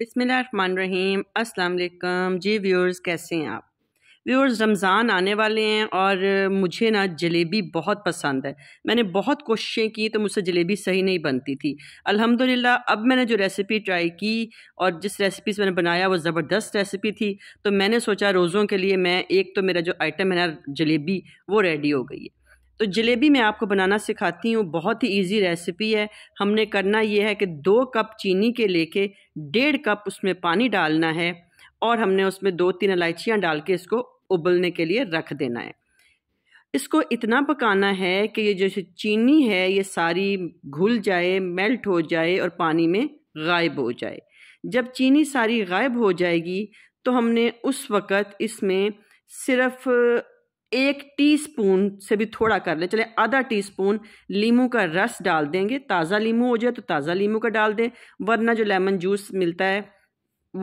बिसमीम असलकम जी व्यूअर्स कैसे हैं आप व्यूअर्स रमज़ान आने वाले हैं और मुझे ना जलेबी बहुत पसंद है मैंने बहुत कोशिशें की तो मुझसे जलेबी सही नहीं बनती थी अल्हम्दुलिल्लाह अब मैंने जो रेसिपी ट्राई की और जिस रेसिपी से मैंने बनाया वो ज़बरदस्त रेसिपी थी तो मैंने सोचा रोज़ों के लिए मैं एक तो मेरा जो आइटम है ना जलेबी वो रेडी हो गई है तो जलेबी मैं आपको बनाना सिखाती हूँ बहुत ही इजी रेसिपी है हमने करना ये है कि दो कप चीनी के लेके डेढ़ कप उसमें पानी डालना है और हमने उसमें दो तीन इलायचियाँ डाल के इसको उबलने के लिए रख देना है इसको इतना पकाना है कि ये जो चीनी है ये सारी घुल जाए मेल्ट हो जाए और पानी में गायब हो जाए जब चीनी सारी गायब हो जाएगी तो हमने उस वक़्त इसमें सिर्फ़ एक टीस्पून से भी थोड़ा कर ले चले आधा टीस्पून स्पून का रस डाल देंगे ताज़ा लीमू हो जाए तो ताज़ा लीमू का डाल दें वरना जो लेमन जूस मिलता है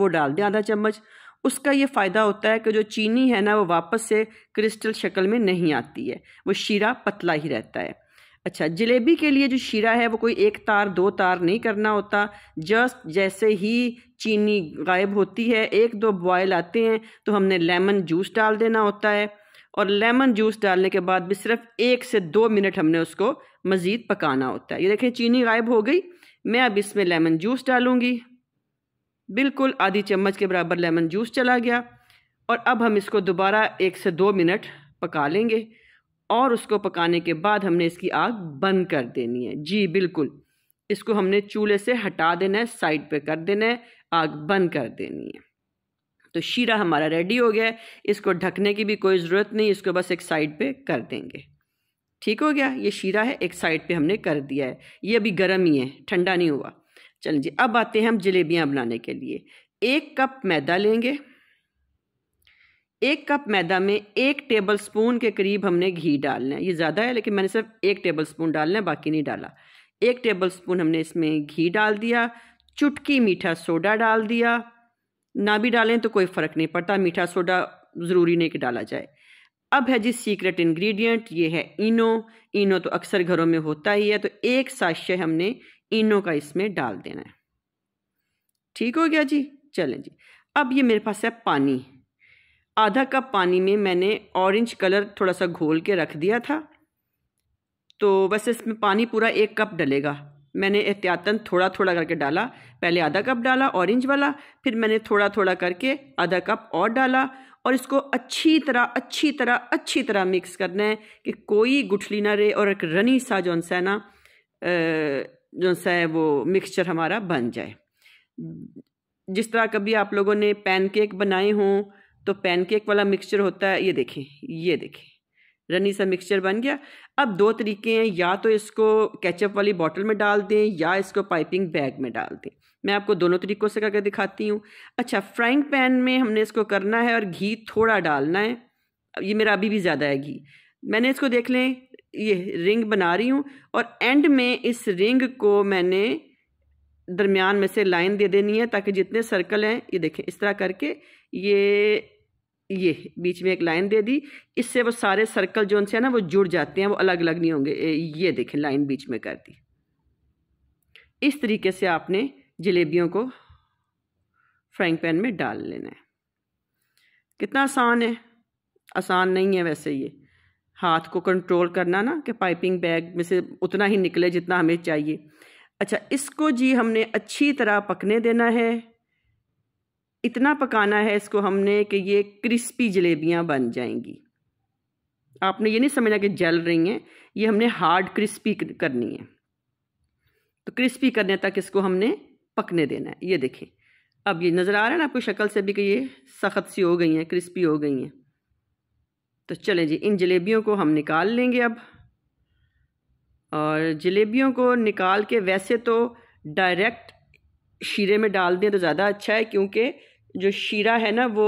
वो डाल दें आधा चम्मच उसका ये फ़ायदा होता है कि जो चीनी है ना वो वापस से क्रिस्टल शक्ल में नहीं आती है वो शीरा पतला ही रहता है अच्छा जलेबी के लिए जो शीरा है वो कोई एक तार दो तार नहीं करना होता जस्ट जैसे ही चीनी गायब होती है एक दो बॉयल आते हैं तो हमने लेमन जूस डाल देना होता है और लेमन जूस डालने के बाद भी सिर्फ एक से दो मिनट हमने उसको मज़ीद पकाना होता है ये देखें चीनी गायब हो गई मैं अब इसमें लेमन जूस डालूँगी बिल्कुल आधी चम्मच के बराबर लेमन जूस चला गया और अब हम इसको दोबारा एक से दो मिनट पका लेंगे और उसको पकाने के बाद हमने इसकी आग बंद कर देनी है जी बिल्कुल इसको हमने चूल्हे से हटा देना है साइड पे कर देना है आग बंद कर देनी है तो शीरा हमारा रेडी हो गया है इसको ढकने की भी कोई ज़रूरत नहीं इसको बस एक साइड पे कर देंगे ठीक हो गया ये शीरा है एक साइड पे हमने कर दिया है ये अभी गर्म ही है ठंडा नहीं हुआ चल जी अब आते हैं हम जलेबियाँ बनाने के लिए एक कप मैदा लेंगे एक कप मैदा में एक टेबल स्पून के करीब हमने घी डालना है ये ज़्यादा है लेकिन मैंने सिर्फ एक टेबल स्पून डालना है बाकी नहीं डाला एक टेबल स्पून हमने इसमें घी डाल दिया चुटकी मीठा सोडा डाल दिया ना भी डालें तो कोई फ़र्क नहीं पड़ता मीठा सोडा ज़रूरी नहीं कि डाला जाए अब है जी सीक्रेट इंग्रेडिएंट ये है इनो इनो तो अक्सर घरों में होता ही है तो एक साशय हमने इनो का इसमें डाल देना है ठीक हो गया जी चलें जी अब ये मेरे पास है पानी आधा कप पानी में मैंने ऑरेंज कलर थोड़ा सा घोल के रख दिया था तो बस इसमें पानी पूरा एक कप डलेगा मैंने एहतियातन थोड़ा थोड़ा करके डाला पहले आधा कप डाला ऑरेंज वाला फिर मैंने थोड़ा थोड़ा करके आधा कप और डाला और इसको अच्छी तरह अच्छी तरह अच्छी तरह मिक्स करना है कि कोई गुठली ना रहे और एक रनी सा जो सा है ना जो सा है वो मिक्सचर हमारा बन जाए जिस तरह कभी आप लोगों ने पैनकेक बनाए हों तो पैनकेक वाला मिक्सचर होता है ये देखें ये देखें रनी सा मिक्सचर बन गया अब दो तरीके हैं या तो इसको कैचअप वाली बॉटल में डाल दें या इसको पाइपिंग बैग में डाल दें मैं आपको दोनों तरीक़ों से करके दिखाती हूँ अच्छा फ्राइंग पैन में हमने इसको करना है और घी थोड़ा डालना है ये मेरा अभी भी ज़्यादा है घी मैंने इसको देख लें ये रिंग बना रही हूँ और एंड में इस रिंग को मैंने दरमियान में से लाइन दे देनी है ताकि जितने सर्कल हैं ये देखें इस तरह करके ये ये बीच में एक लाइन दे दी इससे वो सारे सर्कल जो उनसे है ना वो जुड़ जाते हैं वो अलग अलग नहीं होंगे ये देखें लाइन बीच में कर दी इस तरीके से आपने जलेबियों को फ्राइंग पैन में डाल लेना है कितना आसान है आसान नहीं है वैसे ये हाथ को कंट्रोल करना ना कि पाइपिंग बैग में से उतना ही निकले जितना हमें चाहिए अच्छा इसको जी हमने अच्छी तरह पकने देना है इतना पकाना है इसको हमने कि ये क्रिस्पी जलेबियाँ बन जाएंगी आपने ये नहीं समझना कि जल रही हैं ये हमने हार्ड क्रिस्पी करनी है तो क्रिस्पी करने तक इसको हमने पकने देना है ये देखें अब ये नज़र आ रहा है ना आपको शक्ल से भी कि ये सख्त सी हो गई हैं क्रिस्पी हो गई हैं तो चलें जी इन जलेबियों को हम निकाल लेंगे अब और जलेबियों को निकाल के वैसे तो डायरेक्ट शीरे में डाल दें तो ज़्यादा अच्छा है क्योंकि जो शीरा है ना वो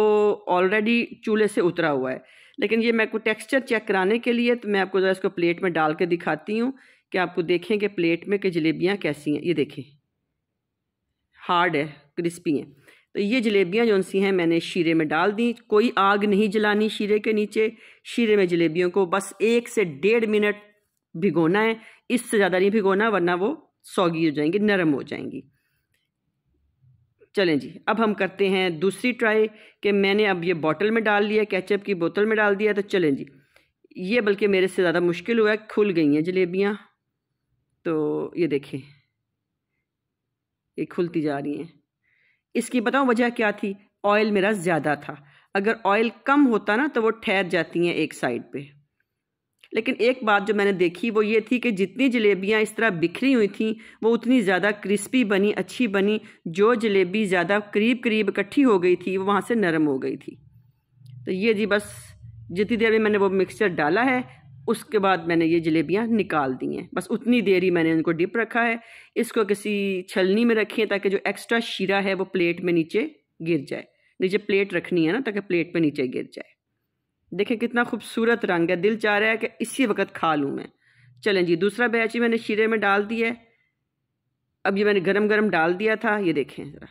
ऑलरेडी चूल्हे से उतरा हुआ है लेकिन ये मैं को टेक्सचर चेक कराने के लिए तो मैं आपको ज़रा इसको प्लेट में डाल के दिखाती हूँ कि आपको देखें कि प्लेट में कि जलेबियाँ कैसी हैं ये देखें हार्ड है क्रिस्पी हैं तो ये जलेबियाँ जो सी हैं मैंने शीरे में डाल दी कोई आग नहीं जलानी शीरे के नीचे शीरे में जलेबियों को बस एक से डेढ़ मिनट भिगोना है इससे ज़्यादा नहीं भिगोना वरना वो सौगी हो जाएंगी नरम हो जाएंगी चलें जी अब हम करते हैं दूसरी ट्राई कि मैंने अब ये बॉटल में डाल लिया कैचअप की बोतल में डाल दिया तो चलें जी ये बल्कि मेरे से ज़्यादा मुश्किल हुआ है खुल गई हैं जलेबियाँ तो ये देखें ये खुलती जा रही हैं इसकी बताओ वजह क्या थी ऑयल मेरा ज़्यादा था अगर ऑयल कम होता ना तो वो ठहर जाती हैं एक साइड पर लेकिन एक बात जो मैंने देखी वो ये थी कि जितनी जलेबियाँ इस तरह बिखरी हुई थी वो उतनी ज़्यादा क्रिस्पी बनी अच्छी बनी जो जलेबी ज़्यादा करीब करीब इकट्ठी हो गई थी वो वहाँ से नरम हो गई थी तो ये जी बस जितनी देर में मैंने वो मिक्सचर डाला है उसके बाद मैंने ये जलेबियाँ निकाल दी हैं बस उतनी देर ही मैंने इनको डिप रखा है इसको किसी छलनी में रखी है ताकि जो एक्स्ट्रा शीरा है वो प्लेट में नीचे गिर जाए नीचे प्लेट रखनी है ना ताकि प्लेट में नीचे गिर जाए देखें कितना खूबसूरत रंग है दिल चाह रहा है कि इसी वक्त खा लूँ मैं चलें जी दूसरा बैच ही मैंने शीरे में डाल दिया है अब ये मैंने गरम गरम डाल दिया था ये देखें ज़रा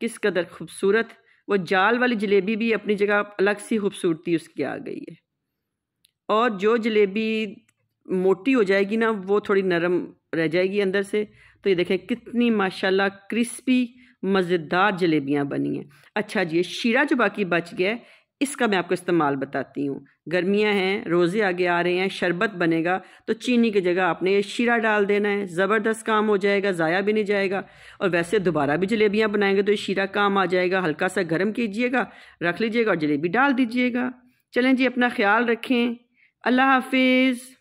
किस कदर खूबसूरत वो जाल वाली जलेबी भी अपनी जगह अलग सी खूबसूरती उसकी आ गई है और जो जलेबी मोटी हो जाएगी ना वो थोड़ी नरम रह जाएगी अंदर से तो ये देखें कितनी माशाल्लाह क्रिस्पी मज़ेदार जलेबियाँ बनी हैं अच्छा जी शीरा जो बाकी बच गया है इसका मैं आपको इस्तेमाल बताती हूँ गर्मियाँ हैं रोज़े आगे आ रहे हैं शरबत बनेगा तो चीनी की जगह आपने ये शीरा डाल देना है ज़बरदस्त काम हो जाएगा ज़ाया भी नहीं जाएगा और वैसे दोबारा भी जलेबियाँ बनाएंगे तो ये शीरा काम आ जाएगा हल्का सा गर्म कीजिएगा रख लीजिएगा और जलेबी डाल दीजिएगा चलें जी अपना ख्याल रखें अल्लाह हाफिज़